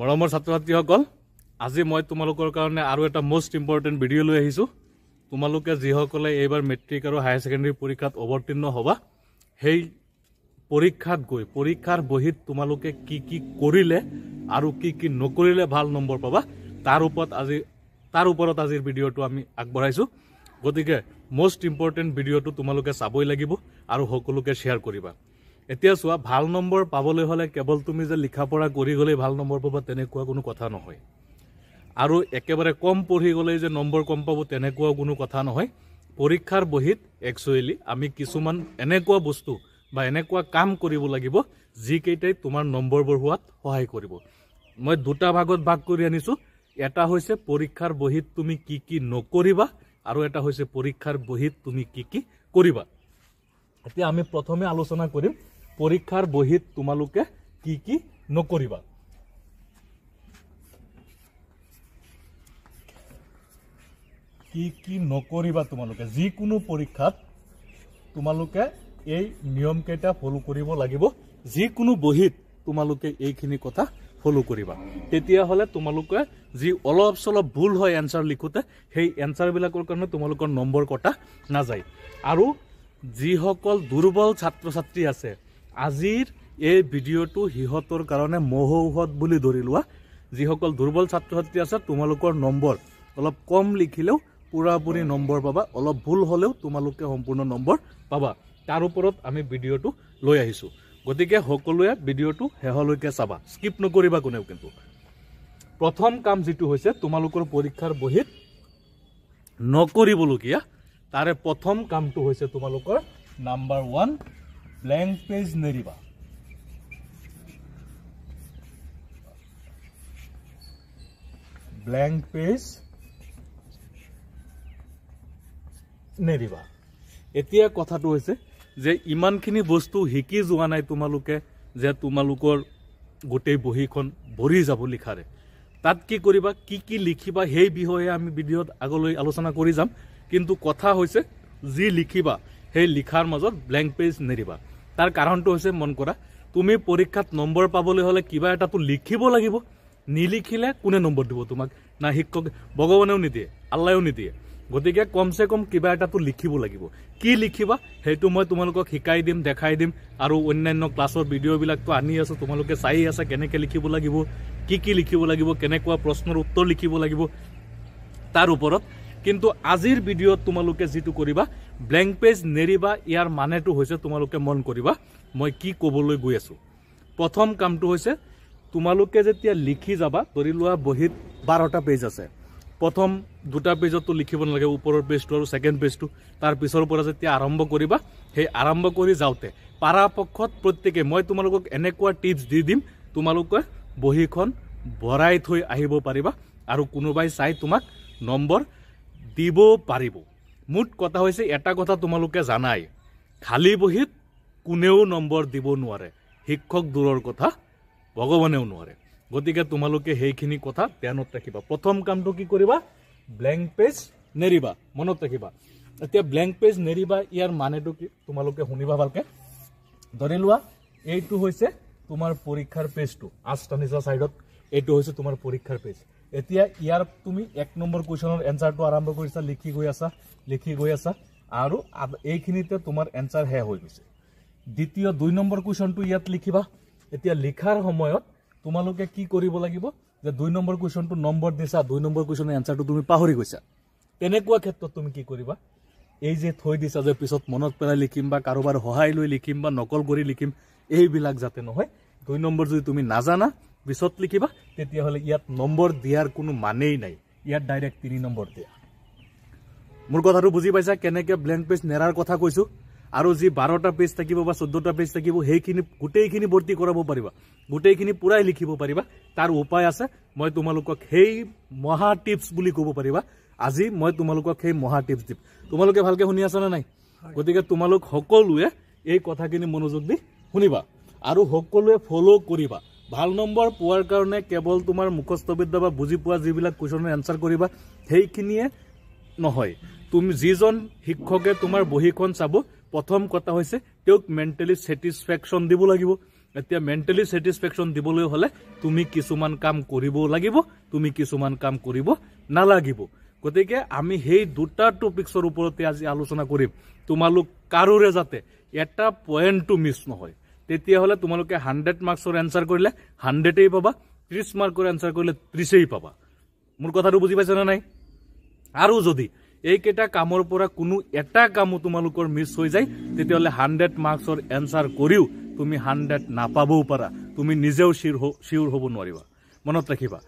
মৰমৰ ছাত্ৰ ছাত্ৰীসকল আজি মই তোমালোকৰ কাৰণে আৰু এটা মষ্ট ইম্পৰ্টেণ্ট ভিডিঅ' লৈ আহিছোঁ তোমালোকে যিসকলে এইবাৰ মেট্ৰিক আৰু হায়াৰ ছেকেণ্ডেৰী পৰীক্ষাত অৱতীৰ্ণ হ'বা সেই পৰীক্ষাত গৈ পৰীক্ষাৰ বহীত তোমালোকে কি কি কৰিলে আৰু কি কি নকৰিলে ভাল নম্বৰ পাবা তাৰ ওপৰত আজি তাৰ ওপৰত আজিৰ ভিডিঅ'টো আমি আগবঢ়াইছোঁ গতিকে মষ্ট ইম্পৰ্টেণ্ট ভিডিঅ'টো তোমালোকে চাবই লাগিব আৰু সকলোকে শ্বেয়াৰ কৰিবা এতিয়া চোৱা ভাল নম্বৰ পাবলৈ হ'লে কেৱল তুমি যে লিখা পঢ়া কৰি গ'লেই ভাল নম্বৰ পাবা তেনেকুৱা কোনো কথা নহয় আৰু একেবাৰে কম পঢ়ি গ'লেই যে নম্বৰ কম পাব তেনেকুৱাও কোনো কথা নহয় পৰীক্ষাৰ বহীত একচুৱেলি আমি কিছুমান এনেকুৱা বস্তু বা এনেকুৱা কাম কৰিব লাগিব যিকেইটাই তোমাৰ নম্বৰবোৰ হোৱাত সহায় কৰিব মই দুটা ভাগত ভাগ কৰি আনিছোঁ এটা হৈছে পৰীক্ষাৰ বহীত তুমি কি কি নকৰিবা আৰু এটা হৈছে পৰীক্ষাৰ বহীত তুমি কি কি কৰিবা এতিয়া আমি প্ৰথমে আলোচনা কৰিম পৰীক্ষাৰ বহীত তোমালোকে কি কি নকৰিবা কি কি নকৰিবা তোমালোকে যিকোনো পৰীক্ষাত তোমালোকে এই নিয়মকেইটা ফলো কৰিব লাগিব যিকোনো বহীত তোমালোকে এইখিনি কথা ফলো কৰিবা তেতিয়াহ'লে তোমালোকে যি অলপ চলপ ভুল হয় এনচাৰ লিখোঁতে সেই এনচাৰবিলাকৰ কাৰণে তোমালোকৰ নম্বৰ কটা নাযায় আৰু যিসকল দুৰ্বল ছাত্ৰ ছাত্ৰী আছে আজিৰ এই ভিডিঅ'টো সিহঁতৰ কাৰণে মহৌষধ বুলি ধৰি লোৱা যিসকল দুৰ্বল ছাত্ৰ ছাত্ৰী আছে তোমালোকৰ নম্বৰ অলপ কম লিখিলেও পুৰা পুৰি নম্বৰ পাবা অলপ ভুল হ'লেও তোমালোকে সম্পূৰ্ণ নম্বৰ পাবা তাৰ ওপৰত আমি ভিডিঅ'টো লৈ আহিছোঁ গতিকে সকলোৱে ভিডিঅ'টো শেহলৈকে চাবা স্কিপ নকৰিবা কোনেও কিন্তু প্ৰথম কাম যিটো হৈছে তোমালোকৰ পৰীক্ষাৰ বহীত নকৰিবলগীয়া তাৰে প্ৰথম কামটো হৈছে তোমালোকৰ number one blank page neriba blank page neriba etia kotha tu hoise je iman khini bostu hiki juwa nai tumaluke je tumalukor gotei bohi khon bori jabo likhare tat ki koriba ki ki likhiba hei bihoye ami video agoloi alochona kori jam kintu kotha hoise je likhiba হেই লিখাৰ মাজত blank page নেৰিবা তাৰ কাৰণটো হৈছে মন কৰা তুমি পৰীক্ষাত নম্বৰ পাবলৈ হ'লে কিবা এটাতো লিখিব লাগিব নিলিখিলে কোনে নম্বৰ দিব তোমাক না শিক্ষক ভগৱানেও নিদিয়ে আল্লাহেও নিদিয়ে গতিকে কমচে কম কিবা এটাতো লিখিব লাগিব কি লিখিবা সেইটো মই তোমালোকক শিকাই দিম দেখাই দিম আৰু অন্যান্য ক্লাছৰ ভিডিঅ'বিলাকতো আনি আছো তোমালোকে চাই আছা কেনেকৈ লিখিব লাগিব কি কি লিখিব লাগিব কেনেকুৱা প্ৰশ্নৰ উত্তৰ লিখিব লাগিব তাৰ ওপৰত কিন্তু আজিৰ ভিডিঅ'ত তোমালোকে যিটো কৰিবা ব্লেংক পেজ নেৰিবা ইয়াৰ মানেটো হৈছে তোমালোকে মন কৰিবা মই কি ক'বলৈ গৈ আছোঁ প্ৰথম কামটো হৈছে তোমালোকে যেতিয়া লিখি যাবা ধৰি লোৱা বহীত বাৰটা পেজ আছে প্ৰথম দুটা পেজতো লিখিব নালাগে ওপৰৰ পেজটো আৰু ছেকেণ্ড পেজটো তাৰ পিছৰ পৰা যেতিয়া আৰম্ভ কৰিবা সেই আৰম্ভ কৰি যাওঁতে পাৰাপক্ষত প্ৰত্যেকেই মই তোমালোকক এনেকুৱা টিপছ দি দিম তোমালোকে বহীখন ভৰাই থৈ আহিব পাৰিবা আৰু কোনোবাই চাই তোমাক নম্বৰ দিব পাৰিব মুঠ কথা হৈছে এটা কথা তোমালোকে জানাই খালি বহিত কোনেও নম্বৰ দিব নোৱাৰে শিক্ষক দূৰৰ কথা ভগৱানেও নোৱাৰে গতিকে তোমালোকে সেইখিনি কথা ধ্যানত ৰাখিবা প্ৰথম কামটো কি কৰিবা ব্লেংক পেজ নেৰিবা মনত ৰাখিবা এতিয়া ব্লেংক পেজ নেৰিবা ইয়াৰ মানেটো কি তোমালোকে শুনিবা ভালকে ধৰি লোৱা এইটো হৈছে তোমাৰ পৰীক্ষাৰ পেজটো আঠটা নিচা চাইডত এইটো হৈছে তোমাৰ পৰীক্ষাৰ পেজ এতিয়া ইয়াৰ তুমি এক নম্বর কুয়েশনের এনসারটা আরম্ভ করেছা লিখি গই আসা লিখি গই আসা আর এইখিনিতে তোমার এনসার হে হয়ে গেছে দ্বিতীয় দুই নম্বর কুয়েশনটা ইয়াত লিখিবা এতিয়া লিখার সময়ত তোমালকে কি কৰিব লাগিব যে দুই নম্বৰ কুৱেশ্যনটো নম্বৰ দিছা দুই নম্বৰ কুৱেশ্যনৰ এনচাৰটো তুমি পাহৰি গৈছা তেনেকুৱা ক্ষেত্ৰত তুমি কি কৰিবা এই যে থৈ দিছা যে পিছত মনত পেলাই লিখিম বা কাৰোবাৰ সহায় লৈ লিখিম বা নকল কৰি লিখিম এইবিলাক যাতে নহয় দুই নম্বৰ যদি তুমি নাজানা পিছত লিখিবা তেতিয়াহ'লে ইয়াত নম্বৰ দিয়াৰ কোনো মানেই নাই ইয়াত ডাইৰেক্ট তিনি নম্বৰ দিয়া মোৰ কথাটো বুজি পাইছা কেনেকৈ ব্লেংক পেজ নেৰাৰ কথা কৈছোঁ আৰু যি বাৰটা পেজ থাকিব বা চৈধ্যটা পেজ থাকিব সেইখিনি গোটেইখিনি ভৰ্তি কৰাব পাৰিবা গোটেইখিনি পূৰাই লিখিব পাৰিবা তাৰ উপায় আছে মই তোমালোকক সেই মহা টিপছ বুলি ক'ব পাৰিবা আজি মই তোমালোকক সেই মহা টিপছ দিম তোমালোকে ভালকে শুনি আছা নে নাই গতিকে তোমালোক সকলোৱে এই কথাখিনি মনোযোগ দি শুনিবা আৰু সকলোৱে ফ'ল' কৰিবা ভাল নম্বৰ পোৱাৰ কাৰণে কেৱল তোমাৰ মুখস্থবিদ্যা বা বুজি পোৱা যিবিলাক কুৱেশ্যনৰ এনচাৰ কৰিবা সেইখিনিয়ে নহয় তুমি যিজন শিক্ষকে তোমাৰ বহীখন চাব প্ৰথম কথা হৈছে তেওঁক মেণ্টেলি ছেটিছফেকশ্যন দিব লাগিব এতিয়া মেণ্টেলি ছেটিছফেকশ্যন দিবলৈ হ'লে তুমি কিছুমান কাম কৰিব লাগিব তুমি কিছুমান কাম কৰিব নালাগিব গতিকে আমি সেই দুটা টপিকছৰ ওপৰতে আজি আলোচনা কৰিম তোমালোক কাৰোৰে যাতে এটা পইণ্টটো মিছ নহয় তেতিয়াহ'লে তোমালোকে হাণ্ড্ৰেড মাৰ্কছৰ এনচাৰ কৰিলে হাণ্ড্ৰেডেই পাবা ত্ৰিছ মাৰ্কৰ এনচাৰ কৰিলে ত্ৰিছেই পাবা মোৰ কথাটো বুজি পাইছানে নাই আৰু যদি এইকেইটা কামৰ পৰা কোনো এটা কামো তোমালোকৰ মিছ হৈ যায় তেতিয়াহ'লে হাণ্ড্ৰেড মাৰ্কছৰ এনচাৰ কৰিও তুমি হাণ্ড্ৰেড নাপাবও পাৰা তুমি নিজেও চিঞৰ হ'ব নোৱাৰিবা মনত ৰাখিবা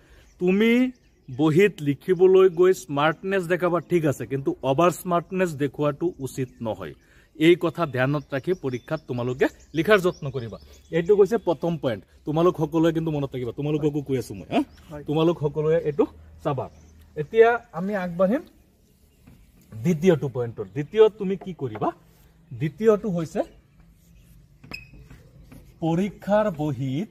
তুমি বহীত লিখিবলৈ গৈ স্মাৰ্টনেছ দেখাবা ঠিক আছে কিন্তু অভাৰ স্মাৰ্টনেছ দেখুওৱাটো উচিত নহয় এই কথা ধ্যানত ৰাখি পৰীক্ষাত তোমালোকে লিখার যত্ন করিবা এইটো কইছে প্রথম পয়েন্ট তোমালোক সকলোয়ে কিন্তু মনত রাখিবা তোমালোককো কই আছো মই তোমালোক সকলোয়ে এটো সাবা এতিয়া আমি আগবাঢ়িম দ্বিতীয়টো পইণ্টত দ্বিতীয় তুমি কি কৰিবা দ্বিতীয়টো হৈছে পৰীক্ষাৰ বহিত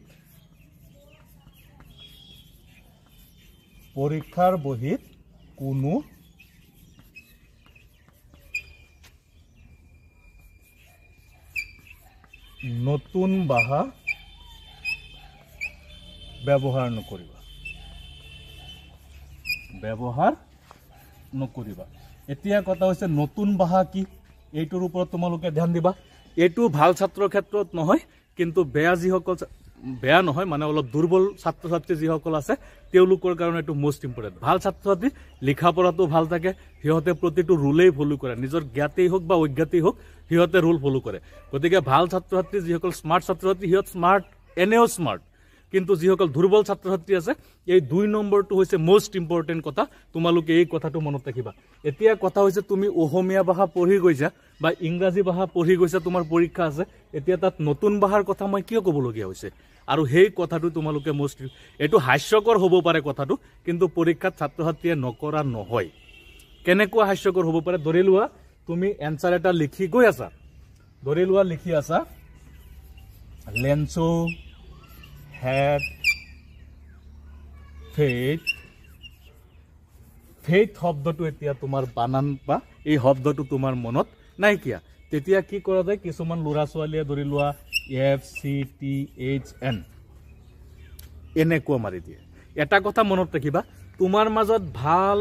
পৰীক্ষাৰ বহিত কোনো নতুন বাহা ব্যবহার নকৰিবা ব্যৱহাৰ নকৰিবা এতিয়া কথা হৈছে নতুন বাহা কি এইটোৰ ওপৰত তোমালোকে ধ্যান দিবা এইটো ভাল ছাত্ৰৰ ক্ষেত্ৰত নহয় কিন্তু বেয়া যিসকল বেয়া নহয় মানে অলপ দুৰ্বল ছাত্ৰ ছাত্ৰী যিসকল আছে তেওঁলোকৰ কাৰণে এইটো মষ্ট ইম্পৰ্টেণ্ট ভাল ছাত্ৰ ছাত্ৰী লিখা পঢ়াটো ভাল থাকে সিহঁতে প্ৰতিটো ৰুলেই ফ'ল' কৰে নিজৰ জ্ঞাতেই হওক বা অজ্ঞাতেই হওক সিহঁতে ৰুল ফ'ল' কৰে গতিকে ভাল ছাত্ৰ ছাত্ৰী যিসকল স্মাৰ্ট ছাত্ৰ ছাত্ৰী সিহঁত স্মাৰ্ট এনেও স্মাৰ্ট কিন্তু যিসকল দুৰ্বল ছাত্ৰ ছাত্ৰী আছে এই দুই নম্বৰটো হৈছে মষ্ট ইম্পৰ্টেণ্ট কথা তোমালোকে এই কথাটো মনত ৰাখিবা এতিয়া কথা হৈছে তুমি অসমীয়া ভাষা পঢ়ি গৈছা বা ইংৰাজী ভাষা পঢ়ি গৈছা তোমাৰ পৰীক্ষা আছে এতিয়া তাত নতুন ভাষাৰ কথা মই কিয় ক'বলগীয়া হৈছে আৰু সেই কথাটো তোমালোকে মোষ্ট এইটো হাস্যকৰ হ'ব পাৰে কথাটো কিন্তু পৰীক্ষাত ছাত্ৰ ছাত্ৰীয়ে নকৰা নহয় কেনেকুৱা হাস্যকৰ হ'ব পাৰে ধৰি লোৱা তুমি এনচাৰ এটা লিখি গৈ আছা ধৰি লোৱা লিখি আছা লেঞ্চো হেড ফেইথ ফেইথ শব্দটো এতিয়া তোমাৰ বানান বা এই শব্দটো তোমাৰ মনত নাইকিয়া তেতিয়া কি কৰা যায় কিছুমান ল'ৰা ছোৱালীয়ে ধৰি লোৱা F C T H N এনেকুৱা মাৰি দিয়ে এটা কথা মনত ৰাখিবা তোমাৰ মাজত ভাল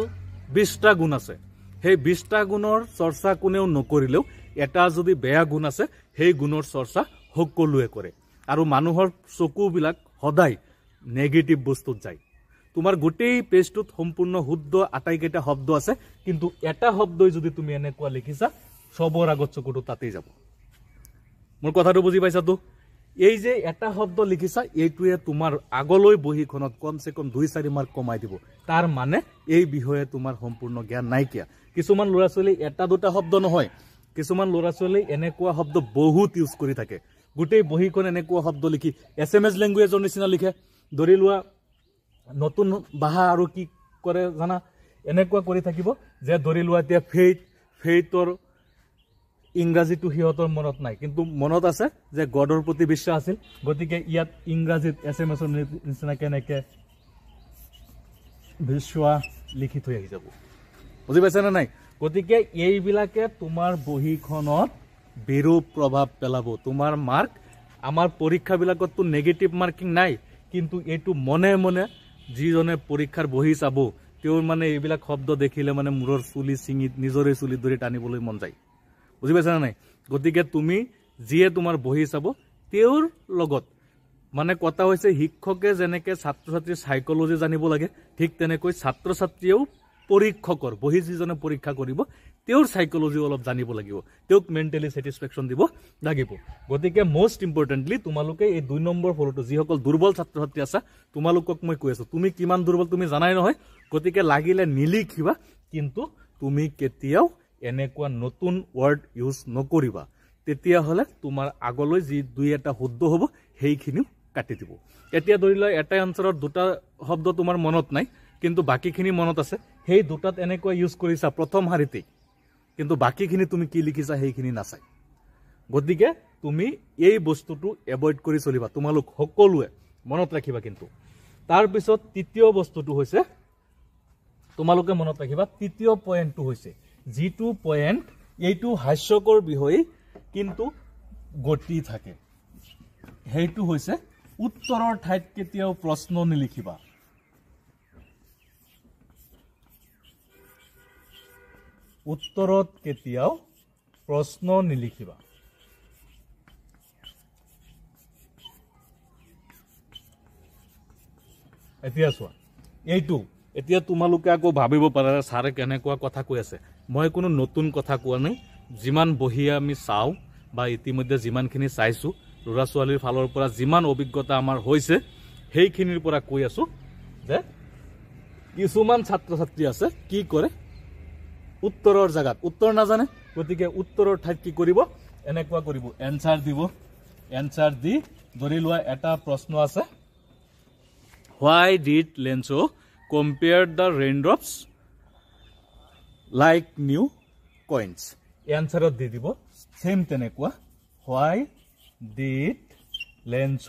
বিশটা গুণ আছে সেই বিশটা গুণৰ চৰ্চা কোনেও নকৰিলেও এটা যদি বেয়া গুণ আছে সেই গুণৰ চৰ্চা সকলোৱে কৰে আৰু মানুহৰ চকুবিলাক সদায় নেগেটিভ বস্তুত যায় তোমাৰ গোটেই পেজটোত সম্পূৰ্ণ শুদ্ধ আটাইকেইটা শব্দ আছে কিন্তু এটা শব্দই যদি তুমি এনেকুৱা লিখিছা চবৰ আগত চকুটো তাতেই যাব মোৰ কথাটো বুজি পাইছাতো এই যে এটা শব্দ লিখিছা এইটোৱে তোমাৰ আগলৈ বহীখনত কমচে কম দুই চাৰি মাৰ্ক কমাই দিব তাৰ মানে এই বিষয়ে তোমাৰ সম্পূৰ্ণ জ্ঞান নাইকিয়া কিছুমান ল'ৰা ছোৱালী এটা দুটা শব্দ নহয় কিছুমান ল'ৰা ছোৱালী এনেকুৱা শব্দ বহুত ইউজ কৰি থাকে গোটেই বহীখন এনেকুৱা শব্দ লিখি এছ এম এছ লেংগুৱেজৰ নিচিনা লিখে ধৰি লোৱা নতুন বাহা আৰু কি কৰে জানা এনেকুৱা কৰি থাকিব যে ধৰি লোৱা এতিয়া ফেইট ফেইটৰ ইংৰাজীটো সিহঁতৰ মনত নাই কিন্তু মনত আছে যে গডৰ প্ৰতি বিশ্বাস আছিল গতিকে ইয়াত ইংৰাজীত এছ এম এছৰ নিচিনা কেনেকে বিশ্বাস লিখি থৈ আহি যাব বুজি পাইছেনে নাই গতিকে এইবিলাকে তোমাৰ বহীখনত বিৰূপ প্ৰভাৱ পেলাব তোমাৰ মাৰ্ক আমাৰ পৰীক্ষাবিলাকততো নেগেটিভ মাৰ্কিং নাই কিন্তু এইটো মনে মনে যিজনে পৰীক্ষাৰ বহি চাব তেওঁৰ মানে এইবিলাক শব্দ দেখিলে মানে মূৰৰ চুলি চিঙি নিজৰে চুলি ধৰি টানিবলৈ মন যায় বুজি পাইছানে নাই গতিকে তুমি যিয়ে তোমাৰ বহি চাব তেওঁৰ লগত মানে কথা হৈছে শিক্ষকে যেনেকৈ ছাত্ৰ ছাত্ৰীৰ চাইকলজি জানিব লাগে ঠিক তেনেকৈ ছাত্ৰ ছাত্ৰীয়েও পৰীক্ষকৰ বহি যিজনে পৰীক্ষা কৰিব তেওঁৰ চাইক'লজি অলপ জানিব লাগিব তেওঁক মেণ্টেলি ছেটিছফেকশ্যন দিব লাগিব গতিকে মষ্ট ইম্পৰ্টেণ্টলি তোমালোকে এই দুই নম্বৰ ফলটো যিসকল দুৰ্বল ছাত্ৰ ছাত্ৰী আছা তোমালোকক মই কৈ আছো তুমি কিমান দুৰ্বল তুমি জানাই নহয় গতিকে লাগিলে নিলিখিবা কিন্তু তুমি কেতিয়াও এনেকুৱা নতুন ৱৰ্ড ইউজ নকৰিবা তেতিয়াহ'লে তোমাৰ আগলৈ যি দুই এটা শুদ্ধ হ'ব সেইখিনিও কাটি দিব এতিয়া ধৰি লোৱা এটাই আনচাৰত দুটা শব্দ তোমাৰ মনত নাই কিন্তু বাকীখিনি মনত আছে সেই দুটাত এনেকুৱা ইউজ কৰিছা প্ৰথম শাৰীতেই কিন্তু বাকীখিনি তুমি কি লিখিছা সেইখিনি নাচাই গতিকে তুমি এই বস্তুটো এভইড কৰি চলিবা তোমালোক সকলোৱে মনত ৰাখিবা কিন্তু তাৰপিছত তৃতীয় বস্তুটো হৈছে তোমালোকে মনত ৰাখিবা তৃতীয় পইণ্টটো হৈছে যিটো পইণ্ট এইটো হাস্যকৰ বিষয় কিন্তু গতি থাকে সেইটো হৈছে উত্তৰৰ ঠাইত কেতিয়াও প্ৰশ্ন নিলিখিবা উত্তৰত কেতিয়াও প্ৰশ্ন নিলিখিবা এতিয়া চোৱা এইটো এতিয়া তোমালোকে আকৌ ভাবিব পাৰা ছাৰে কেনেকুৱা কথা কৈ আছে মই কোনো নতুন কথা কোৱা নাই যিমান বহি আমি চাওঁ বা ইতিমধ্যে যিমানখিনি চাইছোঁ ল'ৰা ছোৱালীৰ ফালৰ পৰা যিমান অভিজ্ঞতা আমাৰ হৈছে সেইখিনিৰ পৰা কৈ আছোঁ যে কিছুমান ছাত্ৰ ছাত্ৰী আছে কি কৰে উত্তৰৰ জেগাত উত্তৰ নাজানে গতিকে উত্তৰৰ ঠাইত কি কৰিব এনেকুৱা কৰিব এনচাৰ দিব এনচাৰ দি ধৰি লোৱা এটা প্ৰশ্ন আছে হোৱাই ডিড লেঞ্চ compare the raindrops like new coins এনচাৰত দি দিব চেম তেনেকুৱা হোৱাই ডিট লেন্স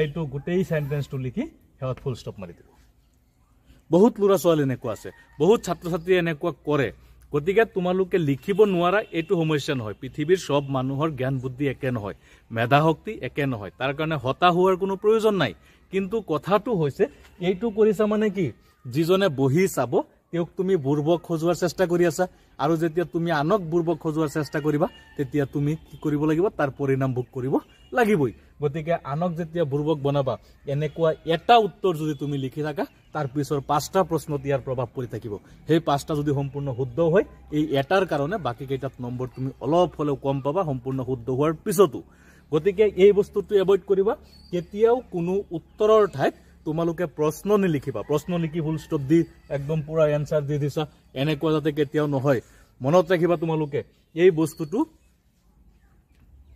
এইটো গোটেই চেণ্টেন্সটো লিখি সেৱত ফুল ষ্টপ মাৰি দিব বহুত ল'ৰা ছোৱালী এনেকুৱা আছে বহুত ছাত্ৰ ছাত্ৰী এনেকুৱা কৰে গতিকে তোমালোকে লিখিব নোৱাৰা এইটো সমস্যা নহয় পৃথিৱীৰ চব মানুহৰ জ্ঞান বুদ্ধি একে নহয় মেধা শক্তি একে নহয় তাৰ কাৰণে হতাশ হোৱাৰ কোনো প্ৰয়োজন নাই কিন্তু কথাটো হৈছে এইটো কৰিছা মানে কি যিজনে বহি চাব তেওঁক তুমি বুৰ্বক খজোৱাৰ চেষ্টা কৰি আছা আৰু যেতিয়া তুমি আনক বুৰ্বক খজোৱাৰ চেষ্টা কৰিবা তেতিয়া তুমি কি কৰিব লাগিব তাৰ পৰিণাম ভোগ কৰিব লাগিবই গতিকে আনক যেতিয়া বুৰ্বক বনাবা এনেকুৱা এটা উত্তৰ যদি তুমি লিখি থাকা তাৰ পিছৰ পাঁচটা প্ৰশ্নত ইয়াৰ প্ৰভাৱ পৰি থাকিব সেই পাঁচটা যদি সম্পূৰ্ণ শুদ্ধ হয় এই এটাৰ কাৰণে বাকীকেইটাত নম্বৰ তুমি অলপ হ'লেও কম পাবা সম্পূৰ্ণ শুদ্ধ হোৱাৰ পিছতো গতিকে এই বস্তুটো এভইড কৰিবা কেতিয়াও কোনো উত্তৰৰ ঠাইত তোমালোকে প্ৰশ্ন নিলিখিবা প্ৰশ্ন লিখি ফুল ষ্টপ দি একদম পুৰা এনচাৰ দি দিছা এনেকুৱা যাতে কেতিয়াও নহয় মনত ৰাখিবা তোমালোকে এই বস্তুটো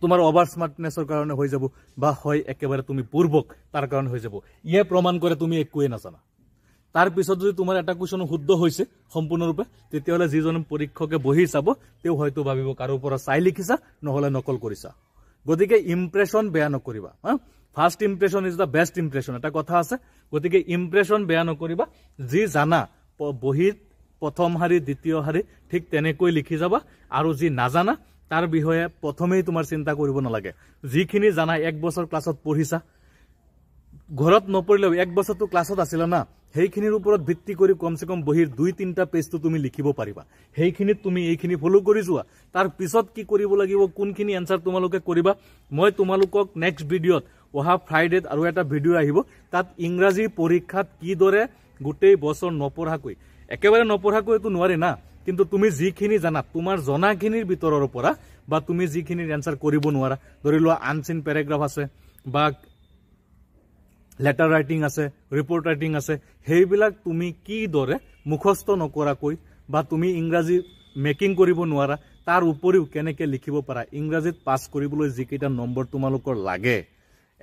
তোমাৰ অভাৰ স্মাৰ্টনেছৰ কাৰণে হৈ যাব বা হয় একেবাৰে তুমি পূৰ্বক তাৰ কাৰণে হৈ যাব ইয়ে প্ৰমাণ কৰে তুমি একোৱে নাজানা তাৰ পিছত যদি তোমাৰ এটা কুৱেশ্যন শুদ্ধ হৈছে সম্পূৰ্ণৰূপে তেতিয়াহ'লে যিজন পৰীক্ষকে বহি চাব তেওঁ হয়তো ভাবিব কাৰো পৰা চাই লিখিছা নহ'লে নকল কৰিছা গতিকে ইম্প্ৰেশ্যন বেয়া নকৰিবা হা first impression is the best impression এটা কথা আছে গতিকে ইম্প্ৰেশ্যন বেয়া নকৰিবা যি জানা বহীত প্ৰথম শাৰী দ্বিতীয় শাৰী ঠিক তেনেকৈ লিখি যাবা আৰু যি নাজানা তাৰ বিষয়ে প্ৰথমেই তোমাৰ চিন্তা কৰিব নালাগে যিখিনি জানা এক বছৰ ক্লাছত পঢ়িছা ঘৰত নপঢ়িলেও এক বছৰটো ক্লাছত আছিলে না সেইখিনিৰ ওপৰত ভিত্তি কৰি কমচে কম বহীৰ দুই তিনিটা পেজটো তুমি লিখিব পাৰিবা সেইখিনিত তুমি এইখিনি ফ'ল' কৰি যোৱা তাৰ পিছত কি কৰিব লাগিব কোনখিনি এনচাৰ তোমালোকে কৰিবা মই তোমালোকক নেক্সট ভিডিঅ'ত অহা ফ্ৰাইডেত আৰু এটা ভিডিঅ' আহিব তাত ইংৰাজী পৰীক্ষাত কিদৰে গোটেই বছৰ নপঢ়াকৈ একেবাৰে নপঢ়াকৈ এইটো নোৱাৰে না কিন্তু তুমি যিখিনি জানা তোমাৰ জনাখিনিৰ ভিতৰৰ পৰা বা তুমি যিখিনি এনসাৰ কৰিব নোৱাৰা ধৰি লোৱা আনচিন প্যাৰাগ্ৰাফ আছে বা লেটাৰ ৰাইটিং আছে ৰিপৰ্ট ৰাইটিং আছে সেইবিলাক তুমি কি দৰে মুখস্থ নকৰাকৈ বা তুমি ইংৰাজী মেকিং কৰিব নোৱাৰা তাৰ উপৰিও কেনেকৈ লিখিব পাৰা ইংৰাজীত পাছ কৰিবলৈ যিকেইটা নম্বৰ তোমালোকৰ লাগে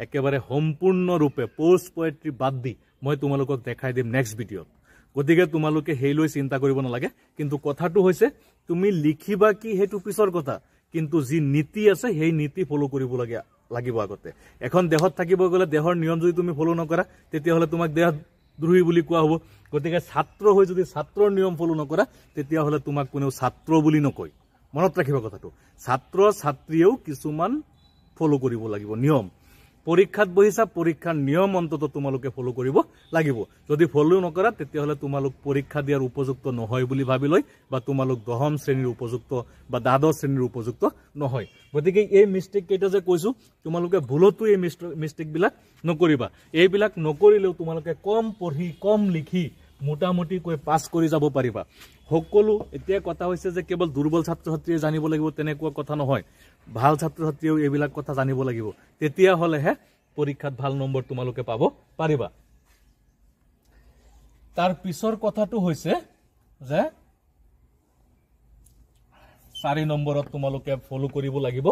একেবাৰে সম্পূৰ্ণৰূপে পষ্ট পয়েট্ৰি বাদ দি মই তোমালোকক দেখাই দিম নেক্সট ভিডিঅ'ত গতিকে তোমালোকে সেই লৈ চিন্তা কৰিব নালাগে কিন্তু কথাটো হৈছে তুমি লিখিবা কি সেইটো পিছৰ কথা কিন্তু যি নীতি আছে সেই নীতি ফ'ল' কৰিব লাগে লাগিব আগতে এখন দেহত থাকিব গ'লে দেহৰ নিয়ম যদি তুমি ফ'ল' নকৰা তেতিয়াহ'লে তোমাক দেহ দ্ৰোহী বুলি কোৱা হ'ব গতিকে ছাত্ৰ হৈ যদি ছাত্ৰৰ নিয়ম ফ'ল' নকৰা তেতিয়াহ'লে তোমাক কোনেও ছাত্ৰ বুলি নকয় মনত ৰাখিবা কথাটো ছাত্ৰ ছাত্ৰীয়েও কিছুমান ফ'ল' কৰিব লাগিব নিয়ম পৰীক্ষাত বহিছা পৰীক্ষাৰ নিয়ম অন্তত তোমালোকে ফলো কৰিব লাগিব যদি ফলো নকৰা তেতিয়াহ'লে তোমালোক পৰীক্ষা দিয়াৰ উপযুক্ত নহয় বুলি ভাবি লয় বা তোমালোক দহম শ্ৰেণীৰ উপযুক্ত বা দ্বাদশ শ্ৰেণীৰ উপযুক্ত নহয় গতিকে এই মিষ্টেক কেইটা যে কৈছো তোমালোকে ভুলতো এই মিষ্টেক বিলাক নকৰিবা এইবিলাক নকৰিলেও তোমালোকে কম পঢ়ি কম লিখি মোটামুটি কৈ পাছ কৰি যাব পাৰিবা সকলো এতিয়া কথা হৈছে যে কেৱল দুৰ্বল ছাত্ৰ ছাত্ৰীয়ে জানিব লাগিব তেনেকুৱা কথা নহয় ভাল ছাত্র ছাত্রীয় এইবিলাক কথা জানিব লাগিব তেতিয়া হলেহে পরীক্ষাত ভাল নম্বর তোমালোকে পাব পারিবা তার পিছর কথাটো হৈছে যে চারি নম্বরত তোমালোকে ফলো করিব লাগিব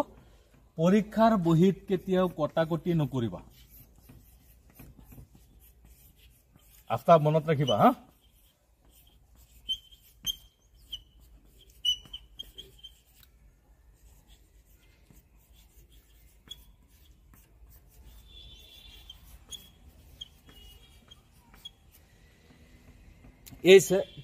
পরীক্ষার বহিত কেতিয়াও কটা কটি নকৰিবা আস্থা মনত ৰাখিবা হ্যাঁ এই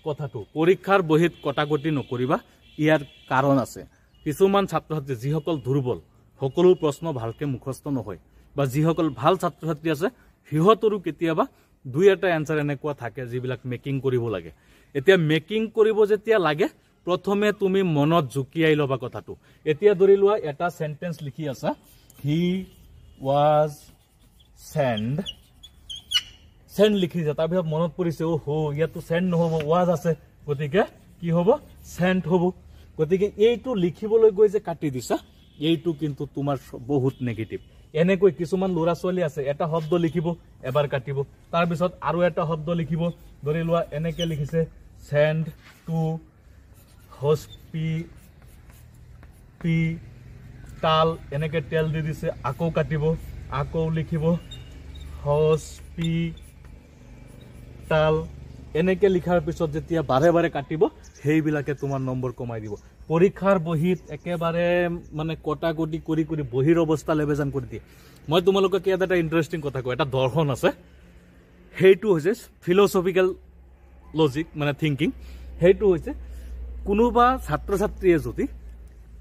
কথাটো পৰীক্ষাৰ বহিত কটাকটি নকৰিবা ইয়াৰ কাৰণ আছে কিছুমান ছাত্ৰ ছাত্ৰী যিসকল দুৰ্বল সকলো প্ৰশ্ন ভালকে মুখস্থ নহয় বা যিসকল ভাল ছাত্ৰ ছাত্ৰী আছে সিহঁতৰো কেতিয়াবা দুই এটা এনসাৰ এনেকুৱা থাকে যিবিলাক মেকিং কৰিব লাগে এতিয়া মেকিং কৰিব যেতিয়া লাগে প্ৰথমে তুমি মনত জুকিয়াই লবা কথাটো এতিয়া ধৰি লোৱা এটা চেণ্টেঞ্চ লিখি আছা হি ৱাজ চেণ্ড চেণ্ড লিখিছে তাৰপিছত মনত পৰিছে অ' হো ইয়াততো চেণ্ড নহ'ব ৱাজ আছে গতিকে কি হ'ব চেণ্ট হ'ব গতিকে এইটো লিখিবলৈ গৈ যে কাটি দিছা এইটো কিন্তু তোমাৰ বহুত নেগেটিভ এনেকৈ কিছুমান ল'ৰা ছোৱালী আছে এটা শব্দ লিখিব এবাৰ কাটিব তাৰপিছত আৰু এটা শব্দ লিখিব ধৰি লোৱা এনেকৈ লিখিছে চেণ্ড টু হস্পি পি টাল এনেকৈ তেল দি দিছে আকৌ কাটিব আকৌ লিখিব হস্পি তাল এনেকে লিখার পিছত যেতিয়া বারে বারে কাটিব সেইবিলাকে তোমার নম্বর কমাই দিব পরীক্ষার বহিত একেবারে মানে কটাকটি করি করে বহির অবস্থা লেবেজান করে দিয়ে মানে তোমালকে এটা ইন্টারেস্টিং কথা কোথাও একটা দর্শন আছে সেইটো হয়েছে ফিলসফিক্যাল লজিক মানে থিঙ্কিং সেইটো হয়েছে কোনোবা ছাত্র ছাত্রীয়ে যদি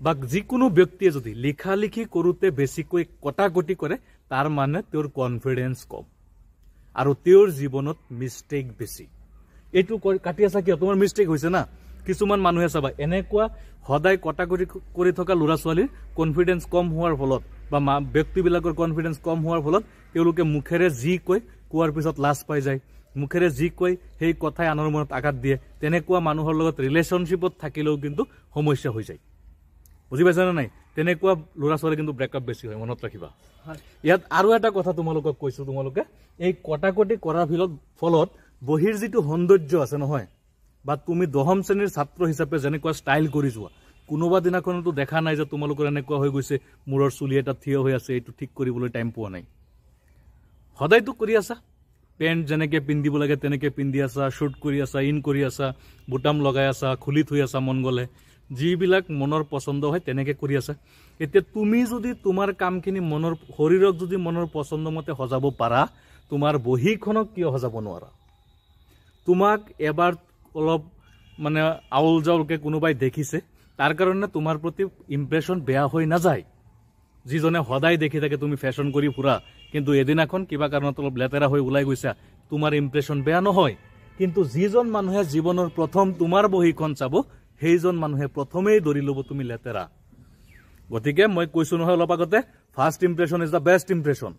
বা যিকোনো ব্যক্তিয়ে যদি লিখালিখি করতে বেশিক কটাকটি করে তার মানে তোর কনফিডেন্স কম আৰু তেওঁৰ জীৱনত মিষ্টেক বেছি এইটো কাটি আছা কিয় তোমাৰ মিষ্টেক হৈছে না কিছুমান মানুহে চাবা এনেকুৱা সদায় কটাকটি কৰি থকা ল'ৰা ছোৱালীৰ কনফিডেঞ্চ কম হোৱাৰ ফলত বা ব্যক্তিবিলাকৰ কনফিডেঞ্চ কম হোৱাৰ ফলত তেওঁলোকে মুখেৰে যি কয় কোৱাৰ পিছত লাজ পাই যায় মুখেৰে যি কয় সেই কথাই আনৰ মনত আঘাত দিয়ে তেনেকুৱা মানুহৰ লগত ৰিলেশ্যনশ্বিপত থাকিলেও কিন্তু সমস্যা হৈ যায় বুজি পাইছানে নাই তেনেকুৱা ল'ৰা ছোৱালী কিন্তু ব্ৰেকআপ বেছি হয় মনত ৰাখিবা ইয়াত আৰু এটা কথা তোমালোকক কৈছো তোমালোকে এই কটাকটি কৰাৰ ফিলত ফলত বহিৰ যিটো সৌন্দৰ্য আছে নহয় বা তুমি দশম শ্ৰেণীৰ ছাত্ৰ হিচাপে যেনেকুৱা ষ্টাইল কৰি যোৱা কোনোবা দিনাখনতো দেখা নাই যে তোমালোকৰ এনেকুৱা হৈ গৈছে মূৰৰ চুলি এটা থিয় হৈ আছে এইটো ঠিক কৰিবলৈ টাইম পোৱা নাই সদায়তো কৰি আছা পেণ্ট যেনেকৈ পিন্ধিব লাগে তেনেকৈ পিন্ধি আছা শ্বুট কৰি আছা ইন কৰি আছা বুটাম লগাই আছা খুলি থৈ আছা মন গ'লে যিবিলাক মনৰ পচন্দ হয় তেনেকৈ কৰি আছা এতিয়া তুমি যদি তোমাৰ কামখিনি মনৰ শৰীৰক যদি মনৰ পচন্দ মতে সজাব পাৰা তোমাৰ বহীখনক কিয় সজাব নোৱাৰা তোমাক এবাৰ অলপ মানে আউল জাউলকৈ কোনোবাই দেখিছে তাৰ কাৰণে তোমাৰ প্ৰতি ইম্প্ৰেশ্যন বেয়া হৈ নাযায় যিজনে সদায় দেখি থাকে তুমি ফেশ্বন কৰি ফুৰা কিন্তু এদিনাখন কিবা কাৰণত অলপ লেতেৰা হৈ ওলাই গৈছা তোমাৰ ইম্প্ৰেশ্যন বেয়া নহয় কিন্তু যিজন মানুহে জীৱনৰ প্ৰথম তোমাৰ বহীখন চাব সেইজন মানুহে প্ৰথমেই ধৰি ল'ব তুমি লেতেৰা গতিকে মই কৈছো নহয় অলপ আগতে first impression is the best impression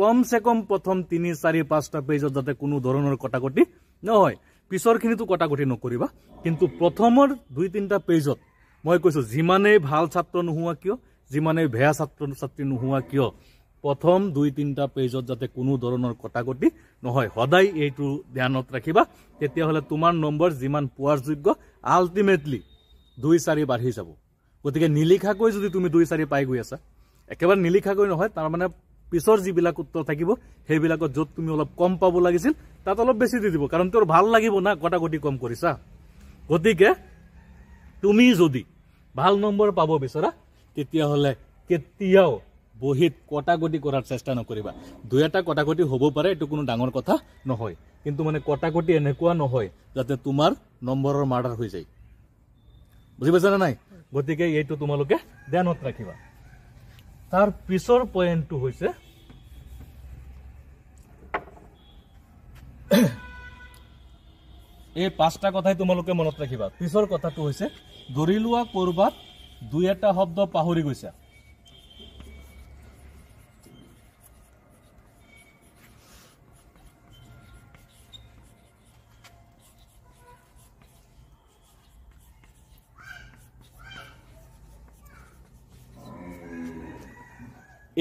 কম চে কম প্ৰথম তিনি চাৰি পাঁচটা পেজত যাতে কোনো ধৰণৰ কটাকটি নহয় পিছৰখিনিতো কটাকটি নকৰিবা কিন্তু প্ৰথমৰ দুই তিনিটা পেজত মই কৈছোঁ যিমানেই ভাল ছাত্ৰ নোহোৱা কিয় যিমানেই বেয়া ছাত্ৰ ছাত্ৰী নোহোৱা কিয় প্ৰথম দুই তিনিটা পেজত যাতে কোনো ধৰণৰ কটাকটি নহয় সদায় এইটো ধ্যানত ৰাখিবা তেতিয়াহ'লে তোমাৰ নম্বৰ যিমান পোৱাৰ যোগ্য আল্টিমেটলি দুই চাৰি বাঢ়ি যাব গতিকে নিলিখাকৈ যদি তুমি দুই চাৰি পাই গৈ আছা একেবাৰে নিলিখাকৈ নহয় তাৰমানে পিছৰ যিবিলাক উত্তৰ থাকিব সেইবিলাকত য'ত তুমি অলপ কম পাব লাগিছিল তাত অলপ বেছি দি দিব কাৰণ তোৰ ভাল লাগিব না কটাকটি কম কৰিছা গতিকে তুমি যদি ভাল নম্বৰ পাব বিচৰা তেতিয়াহ'লে কেতিয়াও কটা কটাকটি কৰাৰ চেষ্টা নকৰিবা দু একটা কটাকটি হব পাৰে এই কোনো ডাঙৰ কথা নহয় কিন্তু মানে কটা কটাকটি এনেকুৱা নহয় যাতে তোমাৰ নম্বৰৰ মাৰ্ডাৰ হৈ যায় বুজি পাইছা নে নাই গতিকে এইটো তোমালোকে ধ্যানত রাখবা তার পিছর পয়েন্ট হয়েছে এই পাঁচটা কথাই তোমালোকে মনত ৰাখিবা পিছৰ কথাটো হৈছে ধৰি লোৱা কৰবাত দুই এটা শব্দ পাহৰি গৈছা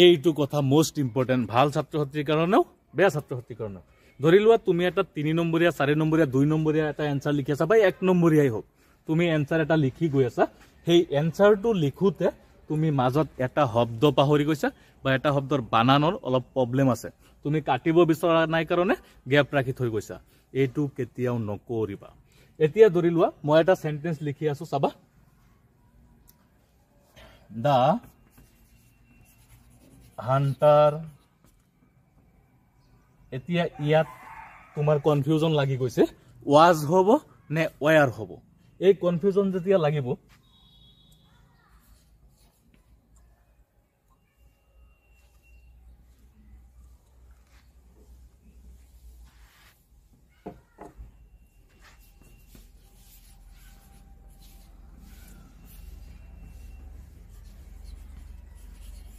এইটো কথা মোস্ট ইম্পৰ্টেণ্ট ভাল ছাত্ৰ ছাত্ৰীৰ কাৰণেও বেয়া ছাত্ৰ ছাত্ৰীৰ কাৰণেও ধৰি লোৱা তুমি এটা তিনি নম্বৰীয়া চাৰি নম্বৰীয়া দুই নম্বৰীয়া এটা এনচাৰ লিখি আছা বা এক নম্বৰীয়াই হওক তুমি এনচাৰ এটা লিখি গৈ আছা সেই এনচাৰটো লিখোঁতে তুমি মাজত এটা শব্দ পাহৰি গৈছা বা এটা শব্দৰ বানানৰ অলপ প্ৰব্লেম আছে তুমি কাটিব বিচৰা নাই কাৰণে গেপ ৰাখি থৈ গৈছা এইটো কেতিয়াও নকৰিবা এতিয়া ধৰি লোৱা মই এটা চেণ্টেঞ্চ লিখি আছো চাবা দা হান্টাৰ এতিয়া ইয়াত তোমাৰ কনফিউজন লাগি গৈছে ৱাজ হ'ব নে ৱেয়াৰ হ'ব এই কনফিউজন যেতিয়া লাগিব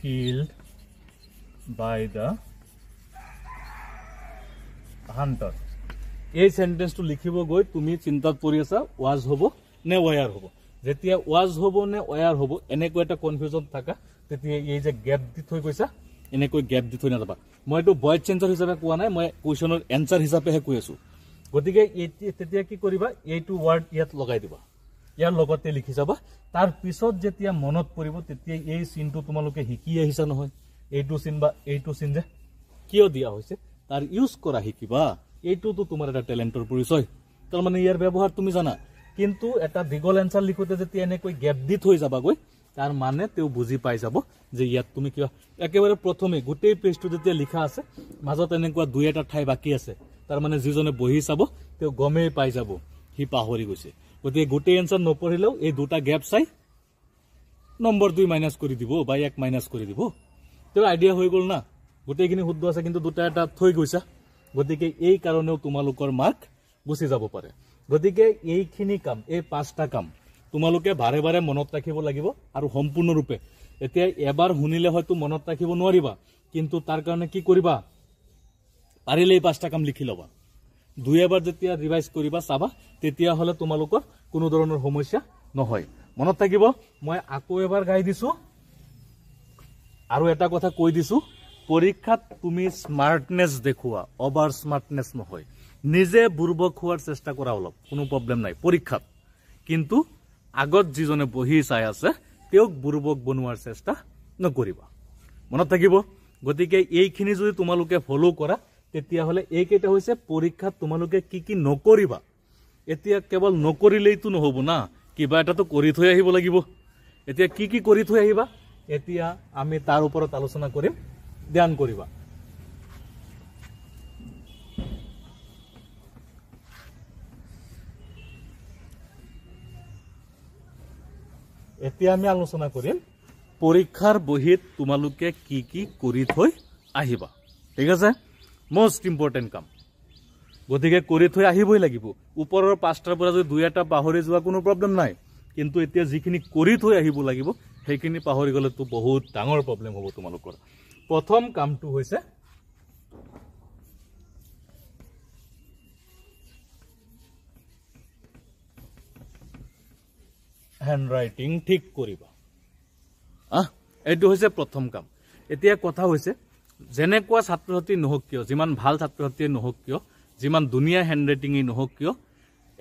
killed by the hunter ei sentence to likhibo goi tumi chintat pori asa was hobo ne were hobo jetia was hobo ne were hobo ene ko eta confusion thaka tetia ei je gap dit hoi koisa ene ko gap dit hoi na daba moi to voice changer hisabe kua nai moi question or answer hisabe he koisu gotike tetia ki koriba ei to word yet logai diba ইয়ার লগতে লিখি যাবা তার পিছত যেতিয়া মনত পৰিব তেতিয়া এই সিনটো তোমালোকে শিকি আহিছা নহয় এইটো চিন বা এইটো চিন যে কিয় দিয়া হৈছে তাৰ ইউজ কৰা শিকিবা এইটোতো তোমাৰ এটা টেলেণ্টৰ পৰিচয় তাৰমানে ইয়াৰ ব্যৱহাৰ তুমি জানা কিন্তু এটা দীঘল এনচাৰ লিখোঁতে যেতিয়া এনেকৈ গেপ দি থৈ যাবাগৈ তাৰ মানে তেওঁ বুজি পাই যাব যে ইয়াত তুমি কিবা একেবাৰে প্ৰথমে গোটেই পেজটো যেতিয়া লিখা আছে মাজত এনেকুৱা দুই এটা ঠাই বাকী আছে তাৰমানে যিজনে বহি চাব তেওঁ গমেই পাই যাব সি পাহৰি গৈছে গতিকে গোটেই এনচাৰ নপঢ়িলেও এই দুটা গেপ চাই নম্বৰ দুই মাইনাছ কৰি দিব বা এক মাইনাছ কৰি দিব তেওঁ আইডিয়া হৈ গ'ল না গোটেইখিনি শুদ্ধ আছে কিন্তু দুটা এটা থৈ গৈছা গতিকে এই কাৰণেও তোমালোকৰ মাৰ্ক গুচি যাব পাৰে গতিকে এইখিনি কাম এই পাঁচটা কাম তোমালোকে বাৰে বাৰে মনত ৰাখিব লাগিব আৰু সম্পূৰ্ণৰূপে এতিয়া এবাৰ শুনিলে হয়তো মনত ৰাখিব নোৱাৰিবা কিন্তু তাৰ কাৰণে কি কৰিবা পাৰিলে এই পাঁচটা কাম লিখি ল'বা দুই এবাৰ যেতিয়া ৰিভাইজ কৰিবা চাবা তেতিয়াহ'লে তোমালোকৰ কোনো ধৰণৰ সমস্যা নহয় মনত থাকিব মই আকৌ এবাৰ গাই দিছোঁ আৰু এটা কথা কৈ দিছো পৰীক্ষাত তুমি স্মাৰ্টনেছ দেখুওৱা অভাৰ স্মাৰ্টনেছ নহয় নিজে বুৰ্বক হোৱাৰ চেষ্টা কৰা অলপ কোনো প্ৰব্লেম নাই পৰীক্ষাত কিন্তু আগত যিজনে বহি চাই আছে তেওঁক বুৰ্বক বনোৱাৰ চেষ্টা নকৰিবা মনত থাকিব গতিকে এইখিনি যদি তোমালোকে ফ'ল' কৰা তেতিয়াহ'লে এইকেইটা হৈছে পৰীক্ষাত তোমালোকে কি কি নকৰিবা এতিয়া কেৱল নকৰিলেইতো নহ'ব না কিবা এটাতো কৰি থৈ আহিব লাগিব এতিয়া কি কি কৰি থৈ আহিবা এতিয়া আমি তাৰ ওপৰত আলোচনা কৰিম ধ্যান কৰিবা এতিয়া আমি আলোচনা কৰিম পৰীক্ষাৰ বহিত তোমালোকে কি কি কৰি থৈ আহিবা ঠিক আছে মষ্ট ইম্পৰ্টেণ্ট কাম গতিকে কৰি থৈ আহিবই লাগিব ওপৰৰ পাঁচটাৰ পৰা যদি দুই এটা পাহৰি যোৱা কোনো প্ৰব্লেম নাই কিন্তু এতিয়া যিখিনি কৰি থৈ আহিব লাগিব সেইখিনি পাহৰি গ'লেতো বহুত ডাঙৰ প্ৰব্লেম হ'ব তোমালোকৰ প্ৰথম কামটো হৈছে হেণ্ডৰাইটিং ঠিক কৰিবা আহ এইটো হৈছে প্ৰথম কাম এতিয়া কথা হৈছে যেনেকুৱা ছাত্ৰ ছাত্ৰী নহওক কিয় যিমান ভাল ছাত্ৰ ছাত্ৰীয়ে নহওক কিয় যিমান ধুনীয়া হেণ্ডৰাইটিঙেই নহওক কিয়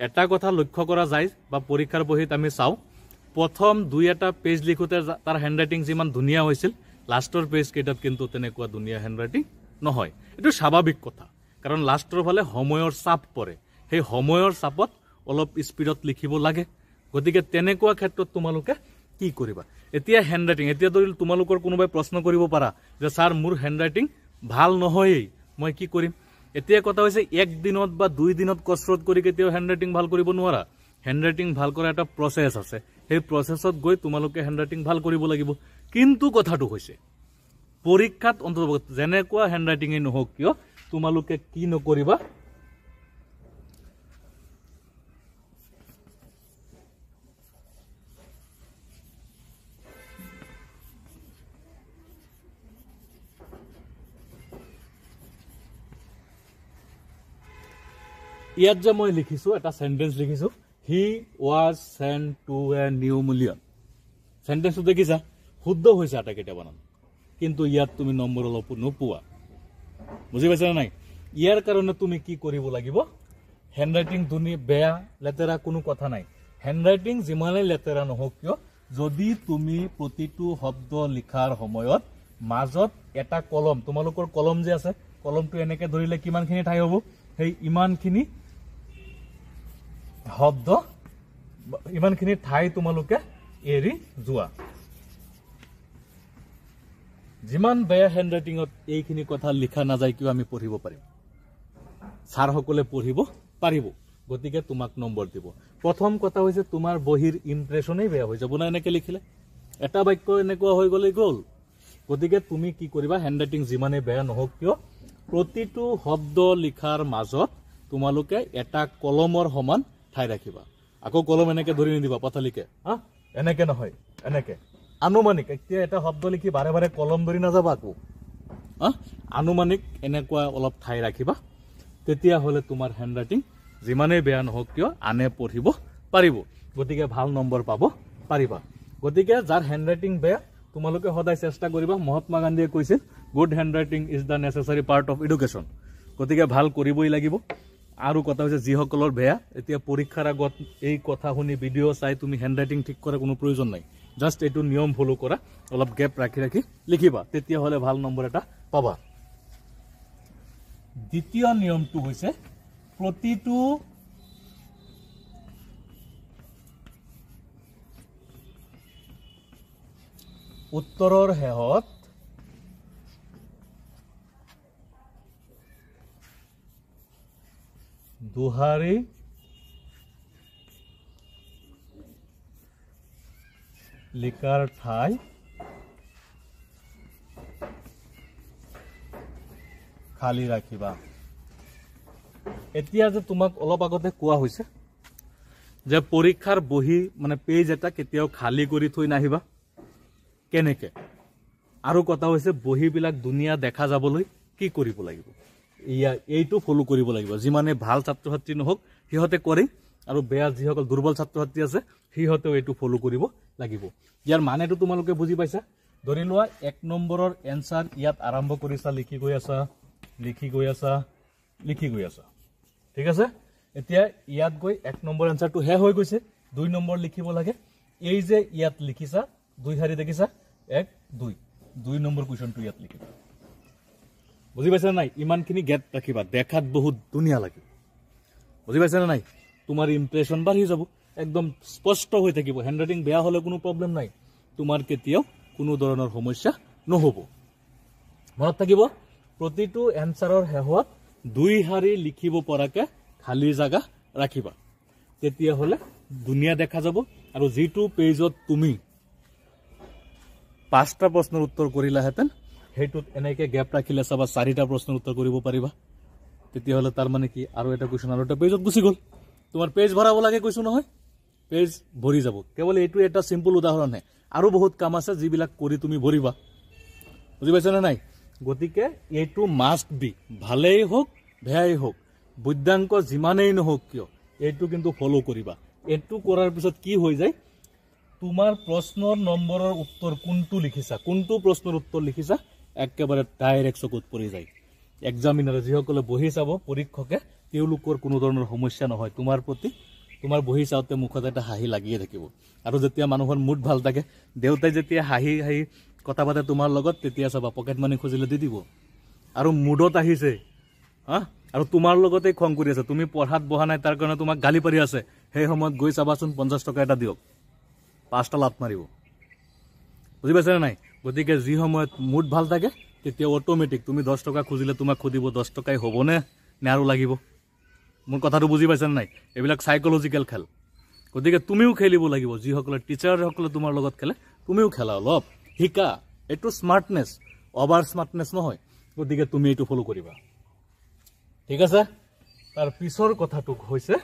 এটা কথা লক্ষ্য কৰা যায় বা পৰীক্ষাৰ বহীত আমি চাওঁ প্ৰথম দুই এটা পেজ লিখোঁতে তাৰ হেণ্ডৰাইটিং যিমান ধুনীয়া হৈছিল লাষ্টৰ পেজকেইটাত কিন্তু তেনেকুৱা ধুনীয়া হেণ্ডৰাইটিং নহয় এইটো স্বাভাৱিক কথা কাৰণ লাষ্টৰ ফালে সময়ৰ চাপ পৰে সেই সময়ৰ চাপত অলপ স্পীডত লিখিব লাগে গতিকে তেনেকুৱা ক্ষেত্ৰত তোমালোকে কি কৰিবা এতিয়া হেণ্ডৰাইটিং এতিয়া ধৰি তোমালোকৰ কোনোবাই প্ৰশ্ন কৰিব পাৰা যে ছাৰ মোৰ হেণ্ডৰাইটিং ভাল নহয়েই মই কি কৰিম এতিয়া কথা হৈছে এক দিনত বা দুই দিনত কচৰত কৰি কেতিয়াও হেণ্ডৰাইটিং ভাল কৰিব নোৱাৰা হেণ্ডৰাইটিং ভাল কৰা এটা প্ৰচেছ আছে সেই প্ৰচেছত গৈ তোমালোকে হেণ্ডৰাইটিং ভাল কৰিব লাগিব কিন্তু কথাটো হৈছে পৰীক্ষাত অন্তৰ্ভুক্ত যেনেকুৱা হেণ্ডৰাইটিঙেই নহওক কিয় তোমালোকে কি নকৰিবা ইয়াত যে মই লিখিছোঁ এটা চেণ্টেঞ্চ লিখিছোঁ he was sent to a new million চেণ্টেঞ্চটো দেখিছা শুদ্ধ হৈছে এটা কেতিয়াবা কিন্তু ইয়াত তুমি নম্বৰ অলপ নোপোৱা বুজি পাইছানে নাই ইয়াৰ কাৰণে তুমি কি কৰিব লাগিব হেণ্ড ৰাইটিং ধুনীয়া বেয়া লেতেৰা কোনো কথা নাই হেণ্ড ৰাইটিং যিমানেই লেতেৰা নহওক কিয় যদি তুমি প্ৰতিটো শব্দ লিখাৰ সময়ত মাজত এটা কলম তোমালোকৰ কলম যে আছে কলমটো এনেকৈ ধৰিলে কিমানখিনি ঠাই হ'ব সেই ইমানখিনি শব্দ ইমানখিনি ঠাই তোমালোকে এৰি যোৱা যিমান বেয়া হেণ্ড ৰাইটিঙত এইখিনি কথা লিখা নাযায় কিয় আমি পঢ়িব পাৰিম ছাৰসকলে পঢ়িব পাৰিব গতিকে তোমাক নম্বৰ দিব প্ৰথম কথা হৈছে তোমাৰ বহিৰ ইম্প্ৰেশ্যনেই বেয়া হৈ যাব না এনেকৈ লিখিলে এটা বাক্য এনেকুৱা হৈ গ'লেই গ'ল গতিকে তুমি কি কৰিবা হেণ্ড ৰাইটিং যিমানেই বেয়া নহওক কিয় প্ৰতিটো শব্দ লিখাৰ মাজত তোমালোকে এটা কলমৰ সমান ঠাই ৰাখিবা আকৌ কলম এনেকে ধৰি নিদিবা পাতালিকে হা এনেকে নহয় এনেকে আনুমানিক এতিয়া এটা শব্দ লিখি বাৰে বাৰে কলম ধৰি নাযাবা আকৌ হা আনুমানিক এনেকুৱা অলপ ঠাই ৰাখিবা তেতিয়াহ'লে তোমাৰ হেণ্ড ৰাইটিং যিমানেই বেয়া নহওক কিয় আনে পঢ়িব পাৰিব গতিকে ভাল নম্বৰ পাব পাৰিবা গতিকে যাৰ হেণ্ড ৰাইটিং বেয়া তোমালোকে সদায় চেষ্টা কৰিবা মহাত্মা গান্ধীয়ে কৈছিল good handwriting is the necessary part of education গতিকে ভাল কৰিবই লাগিব আৰু কথা হৈছে যিসকলৰ বেয়া এতিয়া পৰীক্ষাৰ আগত এই কথা শুনি ভিডিঅ' চাই তুমি হেণ্ডৰাইটিং ঠিক কৰাৰ কোনো প্ৰয়োজন নাই জাষ্ট এইটো নিয়ম ফ'ল' কৰা অলপ গেপ ৰাখি ৰাখি লিখিবা তেতিয়াহ'লে ভাল নম্বৰ এটা পাবা দ্বিতীয় নিয়মটো হৈছে প্ৰতিটো উত্তৰৰ শেহত দুহাৰী লিকাৰ ঠাই খালী ৰাখিবা এতিয়া যে তোমাক অলপ আগতে কোৱা হৈছে যে পৰীক্ষাৰ বহি মানে পেজ এটা কেতিয়াও খালী কৰি থৈ নাহিবা কেনেকৈ আৰু কথা হৈছে বহীবিলাক ধুনীয়া দেখা যাবলৈ কি কৰিব লাগিব এইটো ফলো কৰিব লাগিব যিমানে ভাল ছাত্ৰ ছাত্ৰী নহওক সিহঁতে কৰে আৰু বেয়া যিসকল দুৰ্বল ছাত্ৰ ছাত্ৰী আছে সিহঁতেও এইটো ফলো কৰিব লাগিব ইয়াৰ মানেটো তোমালোকে বুজি পাইছা ধৰি লোৱা এক নম্বৰৰ এনচাৰ ইয়াত আৰম্ভ কৰিছা লিখি গৈ আছা লিখি গৈ আছা লিখি গৈ আছা ঠিক আছে এতিয়া ইয়াত গৈ এক নম্বৰ এনচাৰটো শেষ হৈ গৈছে দুই নম্বৰ লিখিব লাগে এই যে ইয়াত লিখিছা দুই শাৰী দেখিছা এক দুই দুই নম্বৰ কুৱেশ্যনটো ইয়াত লিখিবা বুজি পাইছে নাই ইমানখিনি গেট ৰাখিবা দেখাত বহুত ধুনীয়া লাগে বুজি পাইছানে নাই তোমাৰ ইম্প্ৰেশ্যন বাঢ়ি যাব একদম স্পষ্ট হৈ থাকিব হেণ্ডৰাইটিং বেয়া হ'লে কোনো প্ৰব্লেম নাই তোমাৰ কেতিয়াও কোনো ধৰণৰ সমস্যা নহ'ব মনত থাকিব প্ৰতিটো এনচাৰৰ শেহত দুই শাৰী লিখিব পৰাকে খালী জাগা ৰাখিবা তেতিয়াহ'লে ধুনীয়া দেখা যাব আৰু যিটো পেজত তুমি পাঁচটা প্ৰশ্নৰ উত্তৰ কৰিলাহেঁতেন সেইটোত এনেকে গেপ ৰাখিলে চাবা চাৰিটা প্ৰশ্নৰ উত্তৰ কৰিব পাৰিবা তেতিয়াহ'লে তাৰ মানে কি আৰু এটা কুৱেশ্যন আৰু এটা পেজত গুচি গ'ল তোমাৰ পেজ ভৰাব লাগে কৈছোঁ নহয় পেজ ভৰি যাব কেৱল এইটো এটা চিম্পল উদাহৰণহে আৰু বহুত কাম আছে যিবিলাক কৰি তুমি ভৰিবা বুজি পাইছানে নাই গতিকে এইটো মাষ্ট বি ভালেই হওক বেয়াই হওক বৈদ্যাংক যিমানেই নহওক কিয় এইটো কিন্তু ফ'ল' কৰিবা এইটো কৰাৰ পিছত কি হৈ যায় তোমাৰ প্ৰশ্নৰ নম্বৰৰ উত্তৰ কোনটো লিখিছা কোনটো প্ৰশ্নৰ উত্তৰ লিখিছা একবারে ডাইরেক্ট চকুত পরে যায় এক্সামিনারে যদি বহি চাব পরীক্ষকে কোনো ধরনের সমস্যা নহয় তোমার প্রতি তোমার বহি চাওতে মুখতে একটা হাঁহি লাগিয়ে থাকিব আর যেটা মানুষের মুড ভাল থাকে দেউতাই যেটা হাঁহি হাঁহি কথা পাতে তোমার তেতিয়া চাবা পকেট মানি খুঁজলে দি দিব আর মুডত আহিছে হ্যাঁ আর তোমার লগতেই খং করে আছে তুমি পড়াত বহা নাই তার কারণে তোমাক গালি পারি আছে সেই সময় গিয়ে চাবাচন পঞ্চাশ টাকা এটা দিও পাঁচটা লাভ মারিব বুঝি পাইছে নাই গতিকে যি সময়ত মুড ভাল থাকে তেতিয়া অট'মেটিক তুমি দহ টকা খুজিলে তোমাক খুদিব দহ টকাই হ'বনে নে আৰু লাগিব মোৰ কথাটো বুজি পাইছানে নাই এইবিলাক চাইক'লজিকেল খেল গতিকে তুমিও খেলিব লাগিব যিসকলে টিচাৰসকলে তোমাৰ লগত খেলে তুমিও খেলা অলপ শিকা এইটো স্মাৰ্টনেছ অভাৰ স্মাৰ্টনেছ নহয় গতিকে তুমি এইটো ফ'ল' কৰিবা ঠিক আছে তাৰ পিছৰ কথাটো হৈছে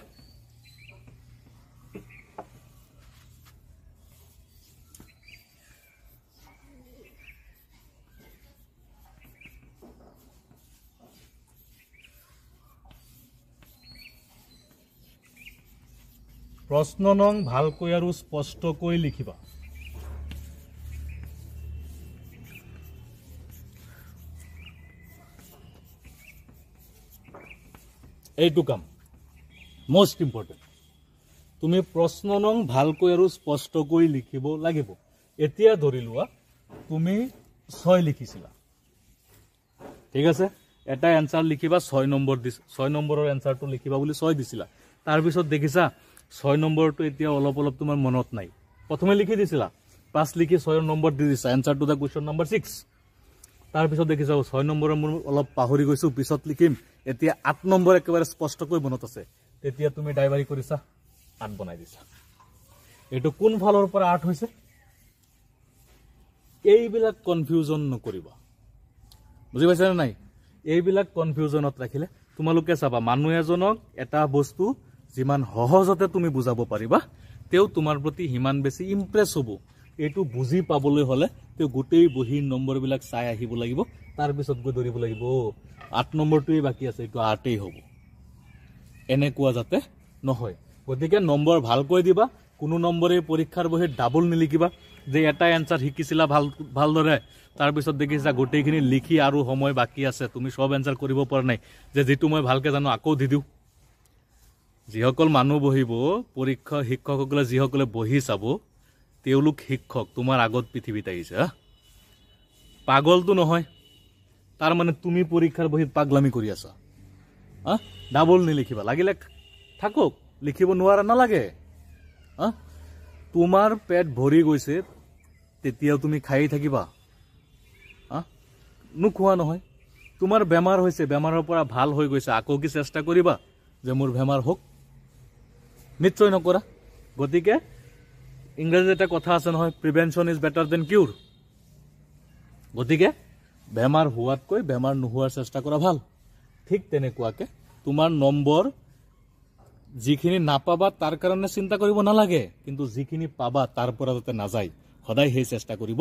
প্ৰশ্ন নং ভালকৈ আৰু স্পষ্টকৈ লিখিবা এইটো কাম মষ্ট ইম্পৰ্টেণ্ট তুমি প্ৰশ্ন নং ভালকৈ আৰু স্পষ্টকৈ লিখিব লাগিব এতিয়া ধৰি লোৱা তুমি ছয় লিখিছিলা ঠিক আছে এটা এনচাৰ লিখিবা ছয় নম্বৰ দিছ ছয় নম্বৰৰ এনচাৰটো লিখিবা বুলি ছয় দিছিলা তাৰপিছত দেখিছা ছয় নম্বৰটো এতিয়া অলপ অলপ তোমাৰ মনত নাই প্ৰথমে লিখি দিছিলা পাঁচ লিখি ছয় নম্বৰ দি দিছা answer to the question number six তাৰপিছত দেখিছা ছয় নম্বৰৰ মোৰ অলপ পাহৰি গৈছো পিছত লিখিম এতিয়া আঠ নম্বৰ একেবাৰে স্পষ্টকৈ মনত আছে তেতিয়া তুমি ড্ৰাইভাৰী কৰিছা আঠ বনাই দিছা এইটো কোন ফালৰ পৰা আঠ হৈছে এইবিলাক কনফিউজন নকৰিবা বুজি পাইছা নে নাই এইবিলাক কনফিউজনত ৰাখিলে তোমালোকে চাবা মানুহ এজনক এটা বস্তু যিমান সহজতে তুমি বুজাব পাৰিবা তেওঁ তোমাৰ প্ৰতি সিমান বেছি ইমপ্ৰেছ হ'ব এইটো বুজি পাবলৈ হ'লে তেওঁ গোটেই বহীৰ নম্বৰবিলাক চাই আহিব লাগিব তাৰপিছত গৈ ধৰিব লাগিব আঠ নম্বৰটোৱেই বাকী আছে এইটো আৰ্টেই হ'ব এনেকুৱা যাতে নহয় গতিকে নম্বৰ ভালকৈ দিবা কোনো নম্বৰেই পৰীক্ষাৰ বহীত ডাবল নিলিখিবা যে এটা এনচাৰ শিকিছিলা ভাল ভালদৰে তাৰপিছত দেখিছা গোটেইখিনি লিখি আৰু সময় বাকী আছে তুমি চব এঞ্চাৰ কৰিব পৰা নাই যে যিটো মই ভালকৈ জানো আকৌ দি দিওঁ যিসকল মানুহ বহিব পৰীক্ষা শিক্ষকসকলে যিসকলে বহি চাব তেওঁলোক শিক্ষক তোমাৰ আগত পৃথিৱীত আহিছে পাগলটো নহয় তাৰমানে তুমি পৰীক্ষাৰ বহীত পাগলামি কৰি আছা হা ডাবল নিলিখিবা লাগিলে থাকক লিখিব নোৱাৰা নালাগে হা তোমাৰ পেট ভৰি গৈছে তেতিয়াও তুমি খায়েই থাকিবা হা নোখোৱা নহয় তোমাৰ বেমাৰ হৈছে বেমাৰৰ পৰা ভাল হৈ গৈছে আকৌ কি চেষ্টা কৰিবা যে মোৰ বেমাৰ হওক নিশ্চয় নকৰা গতিকে ইংৰাজীত এটা কথা আছে নহয় prevention is better than cure গতিকে বেমাৰ হোৱাতকৈ বেমাৰ নোহোৱাৰ চেষ্টা কৰা ভাল ঠিক তেনেকুৱাকে তোমাৰ নম্বৰ যিখিনি নাপাবা তাৰ কাৰণে চিন্তা কৰিব নালাগে কিন্তু যিখিনি পাবা তাৰ পৰা যাতে নাযায় সদায় সেই চেষ্টা কৰিব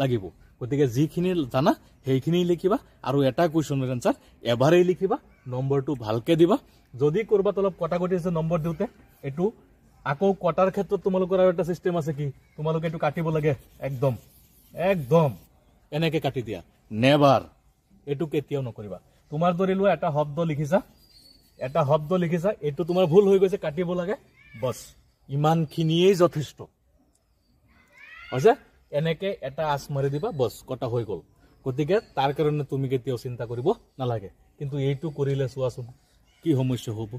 লাগিব গতিকে যিখিনি জানা সেইখিনি লিখিবা আৰু এটা কুৱেশ্যনৰ এনচাৰ এবাৰেই লিখিবা নম্বৰটো ভালকৈ দিবা যদি ক'ৰবাত অলপ কটাকটি আছে নম্বৰ দিওঁতে এইটো আকৌ কটাৰ ক্ষেত্ৰত তোমালোকৰ আৰু এটা চিষ্টেম আছে কি তোমালোকে এইটো কাটিব লাগে একদম একদম এনেকৈ কাটি দিয়া নেভাৰ এইটো কেতিয়াও নকৰিবা তোমাৰ ধৰি লোৱা এটা শব্দ লিখিছা এটা শব্দ লিখিছা এইটো তোমাৰ ভুল হৈ গৈছে কাটিব লাগে বচ ইমানখিনিয়েই যথেষ্ট হৈছে এনেকৈ এটা আঁচ মাৰি দিবা বচ কটা হৈ গ'ল গতিকে তাৰ কাৰণে তুমি কেতিয়াও চিন্তা কৰিব নালাগে কিন্তু এইটো কৰিলে চোৱাচোন কি সমস্যা হ'ব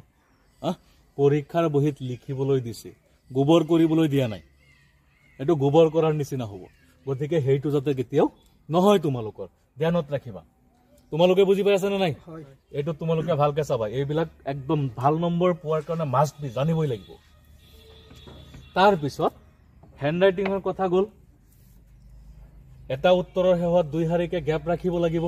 হা পৰীক্ষাৰ বহীত লিখিবলৈ দিছে গোবৰ কৰিবলৈ দিয়া নাই এইটো গোবৰ কৰাৰ নিচিনা হ'ব গতিকে সেইটো যাতে কেতিয়াও নহয় তোমালোকৰ ধ্যানত ৰাখিবা তোমালোকে বুজি পাই আছানে নাই এইটো তোমালোকে ভালকে চাবা এইবিলাক একদম ভাল নম্বৰ পোৱাৰ কাৰণে মাষ্ট বি জানিবই লাগিব তাৰপিছত হেণ্ড ৰাইটিঙৰ কথা গ'ল এটা উত্তৰৰ শেষত দুই শাৰীকে গেপ ৰাখিব লাগিব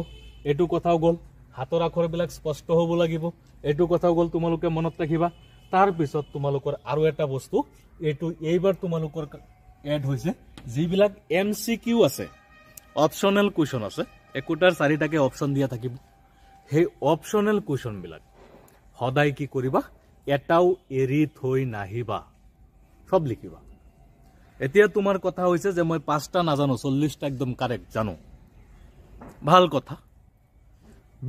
এইটো কথাও গ'ল হাতৰ আখৰবিলাক স্পষ্ট হ'ব লাগিব এইটো কথাও গ'ল তোমালোকে মনত ৰাখিবা তাৰ পিছত তোমালোকৰ আৰু এটা বস্তু এইটো এইবাৰ তোমালোকৰ এড হৈছে যিবিলাক এম চি কিউ আছে অপশনেল কুৱেশ্যন আছে একোটাৰ চাৰিটাকে অপশন দিয়া থাকিব সেই অপশনেল কুয়েশনবিলাক সদায় কি কৰিবা এটাও এৰি থৈ নাহিবা সব লিখিবা এতিয়া তোমাৰ কথা হৈছে যে মই পাঁচটা নাজানো চল্লিছটা একদম কাৰেক্ট জানো ভাল কথা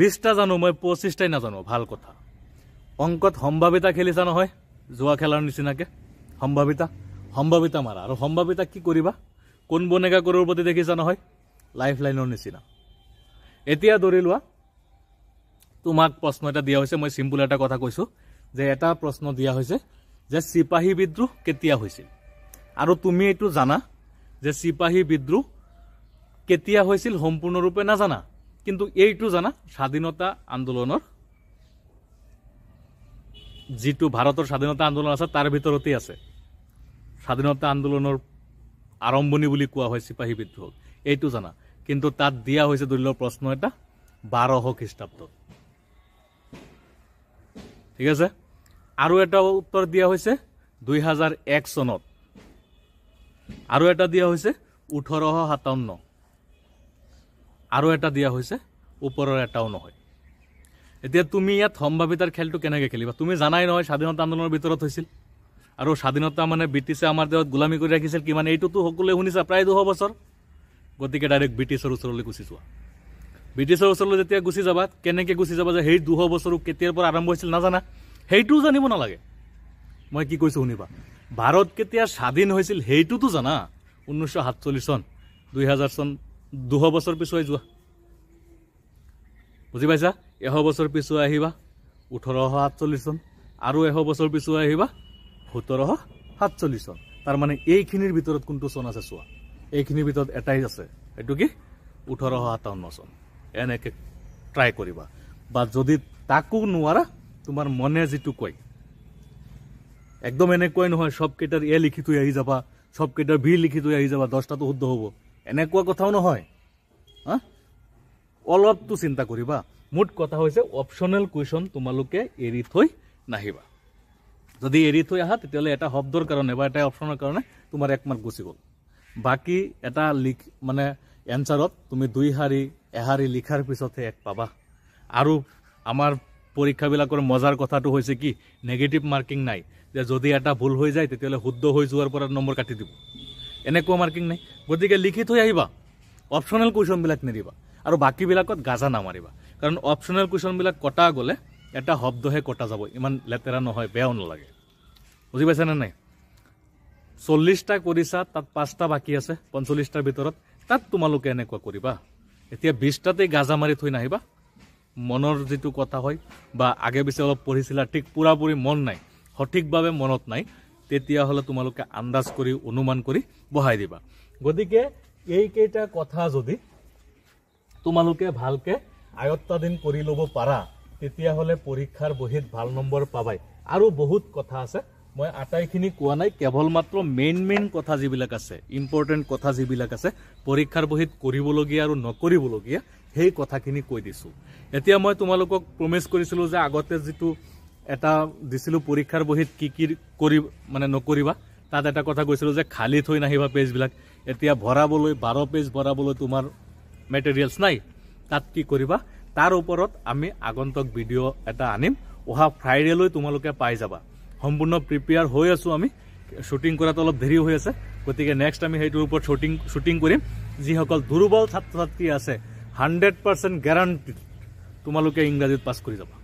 বিশটা জানো মই পঁচিশটাই নাজানো ভাল কথা অংকত সম্ভাৱিতা খেলিছা নহয় যোৱা খেলাৰ নিচিনাকে সম্ভাবিতা সম্ভাবিতা মাৰা আৰু সম্ভাবিতা কি কৰিবা কোন বনেগা কৰোৰ প্ৰতি দেখিছা নহয় লাইফ লাইনৰ নিচিনা এতিয়া ধৰি লোৱা তোমাক প্ৰশ্ন এটা দিয়া হৈছে মই চিম্পুল এটা কথা কৈছোঁ যে এটা প্ৰশ্ন দিয়া হৈছে যে চিপাহী বিদ্ৰোহ কেতিয়া হৈছিল আৰু তুমি এইটো জানা যে চিপাহী বিদ্ৰোহ কেতিয়া হৈছিল সম্পূৰ্ণৰূপে নাজানা কিন্তু এইটো জানা স্বাধীনতা আন্দোলনৰ যিটো ভাৰতৰ স্বাধীনতা আন্দোলন আছে তাৰ ভিতৰতেই আছে স্বাধীনতা আন্দোলনৰ আৰম্ভণি বুলি কোৱা হয় চিপাহী বিদ্ৰোহক এইটো জানা কিন্তু তাত দিয়া হৈছে দলীয় প্ৰশ্ন এটা বাৰশ খ্ৰীষ্টাব্দত ঠিক আছে আৰু এটা উত্তৰ দিয়া হৈছে দুই হাজাৰ এক চনত আৰু এটা দিয়া হৈছে ওঠৰশ সাতাৱন্ন আৰু এটা দিয়া হৈছে ওপৰৰ এটাও নহয় এতিয়া তুমি ইয়াত সম্ভাৱিতাৰ খেলটো কেনেকৈ খেলিবা তুমি জানাই নহয় স্বাধীনতা আন্দোলনৰ ভিতৰত হৈছিল আৰু স্বাধীনতা মানে ব্ৰিটিছে আমাৰ দেহত গোলামী কৰি ৰাখিছিল কিমান এইটোতো সকলোৱে শুনিছা প্ৰায় দুশ বছৰ গতিকে ডাইৰেক্ট ব্ৰিটিছৰ ওচৰলৈ গুচি যোৱা ব্ৰিটিছৰ ওচৰলৈ যেতিয়া গুচি যাবা কেনেকৈ গুচি যাবা যে সেই দুশ বছৰো কেতিয়াৰ পৰা আৰম্ভ হৈছিল নাজানা সেইটোও জানিব নালাগে মই কি কৈছোঁ শুনিবা ভাৰত কেতিয়া স্বাধীন হৈছিল সেইটোতো জানা ঊনৈছশ সাতচল্লিছ চন দুই হাজাৰ চন দুশ বছৰ পিছুৱাই যোৱা বুজি পাইছা এশ বছৰ পিছু আহিবা ওঠৰশ সাতচল্লিছ চন আৰু এশ বছৰ পিছু আহিবা সোতৰশ সাতচল্লিছ চন তাৰমানে এইখিনিৰ ভিতৰত কোনটো চন আছে চোৱা এইখিনিৰ ভিতৰত এটাই আছে সেইটো কি ওঠৰশ সাতাৱন্ন চন এনেকে ট্ৰাই কৰিবা বা যদি তাকো নোৱাৰা তোমাৰ মনে যিটো কয় একদম এনেকুৱাই নহয় চবকেইটাৰ এ লিখি থৈ আহি যাবা চবকেইটাৰ ভি লিখি থৈ আহি যাবা দহটাটো শুদ্ধ হ'ব এনেকুৱা কথাও নহয় হা অলপ তো চিন্তা কৰিবা মোট কথা হৈছে অপশনেল কুৱেশ্যন তোমালোকে এৰি থৈ নাহিবা যদি এৰি থৈ আহা তেতিয়াহ'লে এটা শব্দৰ কাৰণে বা এটা অপশনেৰ কাৰণে তোমাৰ এক মাৰ্ক গুচি গ'ল বাকী এটা লিখ মানে এনসাৰত তুমি দুই শাৰী এশাৰী লিখাৰ পিছতহে এক পাবা আৰু আমাৰ পৰীক্ষাবিলাকৰ মজাৰ কথাটো হৈছে কি নেগেটিভ মাৰ্কিং নাই যে যদি এটা ভুল হৈ যায় তেতিয়াহ'লে শুদ্ধ হৈ যোৱাৰ পৰা নম্বৰ কাটি দিব এনেকুৱা মাৰ্কিং নাই গতিকে লিখি থৈ আহিবা অপশনেল কুৱেশ্যনবিলাক নিদিবা আৰু বাকীবিলাকত গাজা নামাৰিবা কাৰণ অপচনেল কুৱেশ্যনবিলাক কটা গ'লে এটা শব্দহে কটা যাব ইমান লেতেৰা নহয় বেয়াও নালাগে বুজি পাইছানে নাই চল্লিছটা কৰিছা তাত পাঁচটা বাকী আছে পঞ্চল্লিছটাৰ ভিতৰত তাত তোমালোকে এনেকুৱা কৰিবা এতিয়া বিছটাতেই গাজা মাৰি থৈ নাহিবা মনৰ যিটো কথা হয় বা আগে পিছে অলপ পঢ়িছিলা ঠিক পূৰাপুৰি মন নাই সঠিকভাৱে মনত নাই তেতিয়াহ'লে তোমালোকে আন্দাজ কৰি অনুমান কৰি বহাই দিবা গতিকে এইকেইটা কথা যদি তোমালোকে ভালকে আয়ত্তাধীন কৰি ল'ব পাৰা তেতিয়াহ'লে পৰীক্ষাৰ বহীত ভাল নম্বৰ পাবাই আৰু বহুত কথা আছে মই আটাইখিনি কোৱা নাই কেৱল মাত্ৰ মেইন মেইন কথা যিবিলাক আছে ইম্পৰ্টেণ্ট কথা যিবিলাক আছে পৰীক্ষাৰ বহীত কৰিবলগীয়া আৰু নকৰিবলগীয়া সেই কথাখিনি কৈ দিছোঁ এতিয়া মই তোমালোকক প্ৰমিছ কৰিছিলোঁ যে আগতে যিটো এটা দিছিলোঁ পৰীক্ষাৰ বহীত কি কি কৰি মানে নকৰিবা তাত এটা কথা কৈছিলোঁ যে খালী থৈ নাহিবা পেজবিলাক এতিয়া ভৰাবলৈ বাৰ পেজ ভৰাবলৈ তোমাৰ মেটেৰিয়েলছ নাই তাত কি কৰিবা তাৰ ওপৰত আমি আগন্তক ভিডিঅ' এটা আনিম অহা ফ্ৰাইডেলৈ তোমালোকে পাই যাবা সম্পূৰ্ণ প্ৰিপেয়াৰ হৈ আছোঁ আমি শ্বুটিং কৰাত অলপ দেৰি হৈ আছে গতিকে নেক্সট আমি সেইটোৰ ওপৰত শ্বুটিং শ্বুটিং কৰিম যিসকল দুৰ্বল ছাত্ৰ ছাত্ৰী আছে হাণ্ড্ৰেড পাৰ্চেণ্ট গেৰাণ্টি তোমালোকে ইংৰাজীত পাছ কৰি যাবা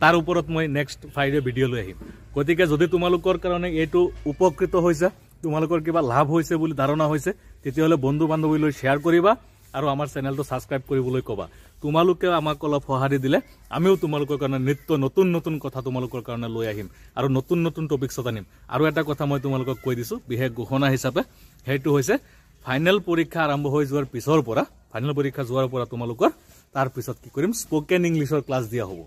তাৰ ওপৰত মই নেক্সট ফ্ৰাইডে ভিডিঅ' লৈ আহিম গতিকে যদি তোমালোকৰ কাৰণে এইটো উপকৃত হৈছে তোমালোকৰ কিবা লাভ হৈছে বুলি ধাৰণা হৈছে তেতিয়াহ'লে বন্ধু বান্ধৱীলৈ শ্বেয়াৰ কৰিবা আৰু আমাৰ চেনেলটো ছাবস্ক্ৰাইব কৰিবলৈ ক'বা তোমালোকেও আমাক অলপ সঁহাৰি দিলে আমিও তোমালোকৰ কাৰণে নিত্য নতুন নতুন কথা তোমালোকৰ কাৰণে লৈ আহিম আৰু নতুন নতুন টপিকছত আনিম আৰু এটা কথা মই তোমালোকক কৈ দিছোঁ বিশেষ ঘোষণা হিচাপে সেইটো হৈছে ফাইনেল পৰীক্ষা আৰম্ভ হৈ যোৱাৰ পিছৰ পৰা ফাইনেল পৰীক্ষা যোৱাৰ পৰা তোমালোকৰ তাৰপিছত কি কৰিম স্পকেন ইংলিছৰ ক্লাছ দিয়া হ'ব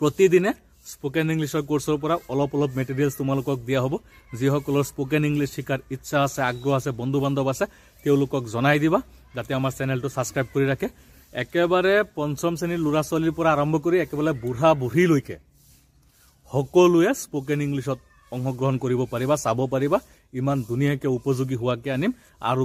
প্ৰতিদিনে স্পকেন ইংলিছৰ কোৰ্চৰ পৰা অলপ অলপ মেটেৰিয়েলছ তোমালোকক দিয়া হ'ব যিসকলৰ স্পকেন ইংলিছ শিকাৰ ইচ্ছা আছে আগ্ৰহ আছে বন্ধু বান্ধৱ আছে তেওঁলোকক জনাই দিবা যাতে আমাৰ চেনেলটো ছাবস্ক্ৰাইব কৰি ৰাখে একেবাৰে পঞ্চম শ্ৰেণীৰ ল'ৰা ছোৱালীৰ পৰা আৰম্ভ কৰি একেবাৰে বুঢ়া বুঢ়ীলৈকে সকলোৱে স্পকেন ইংলিছত অংশগ্ৰহণ কৰিব পাৰিবা চাব পাৰিবা ইমান ধুনীয়াকৈ উপযোগী হোৱাকৈ আনিম আৰু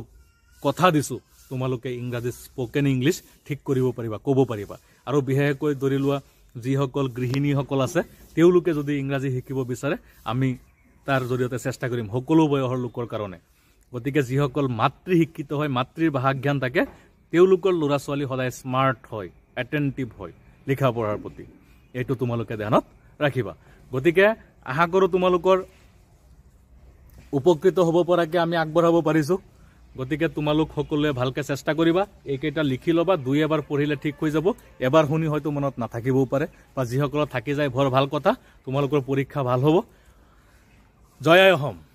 কথা দিছোঁ তোমালোকে ইংৰাজী স্পকেন ইংলিছ ঠিক কৰিব পাৰিবা ক'ব পাৰিবা আৰু বিশেষকৈ ধৰি লোৱা যিসকল গৃহিণীসকল আছে তেওঁলোকে যদি ইংৰাজী শিকিব বিচাৰে আমি তাৰ জৰিয়তে চেষ্টা কৰিম সকলো বয়সৰ লোকৰ কাৰণে গতিকে যিসকল মাতৃ শিক্ষিত হয় মাতৃৰ ভাষা জ্ঞান থাকে তেওঁলোকৰ ল'ৰা ছোৱালী সদায় স্মাৰ্ট হয় এটেণ্টিভ হয় লিখা পঢ়াৰ প্ৰতি এইটো তোমালোকে ধ্যানত ৰাখিবা গতিকে আশা কৰোঁ তোমালোকৰ উপকৃত হ'ব পৰাকৈ আমি আগবঢ়াব পাৰিছোঁ গতিকে তোমালোক সকলোৱে ভালকৈ চেষ্টা কৰিবা এইকেইটা লিখি ল'বা দুই এবাৰ পঢ়িলে ঠিক হৈ যাব এবাৰ শুনি হয়তো মনত নাথাকিবও পাৰে বা যিসকলৰ থাকি যায় বৰ ভাল কথা তোমালোকৰ পৰীক্ষা ভাল হ'ব জয় অসম